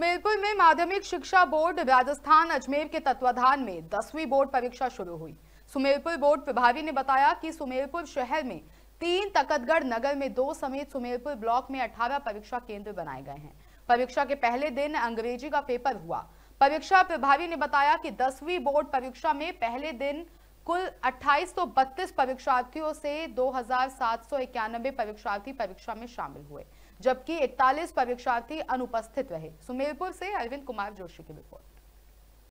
हमीरपुर में माध्यमिक शिक्षा बोर्ड राजस्थान अजमेर के तत्वाधान में दसवीं बोर्ड परीक्षा शुरू हुई सुमेरपुर बोर्ड प्रभारी ने बताया कि सुमेरपुर शहर में तीन तकतगढ़ नगर में दो समेत सुमेरपुर ब्लॉक में अठारह परीक्षा केंद्र बनाए गए हैं परीक्षा के पहले दिन अंग्रेजी का पेपर हुआ परीक्षा प्रभारी ने बताया कि दसवीं बोर्ड परीक्षा में पहले दिन कुल बत्तीस परीक्षार्थियों से दो परीक्षार्थी परीक्षा में शामिल हुए जबकि 41 परीक्षार्थी अनुपस्थित रहे सुमेरपुर से अरविंद कुमार जोशी की रिपोर्ट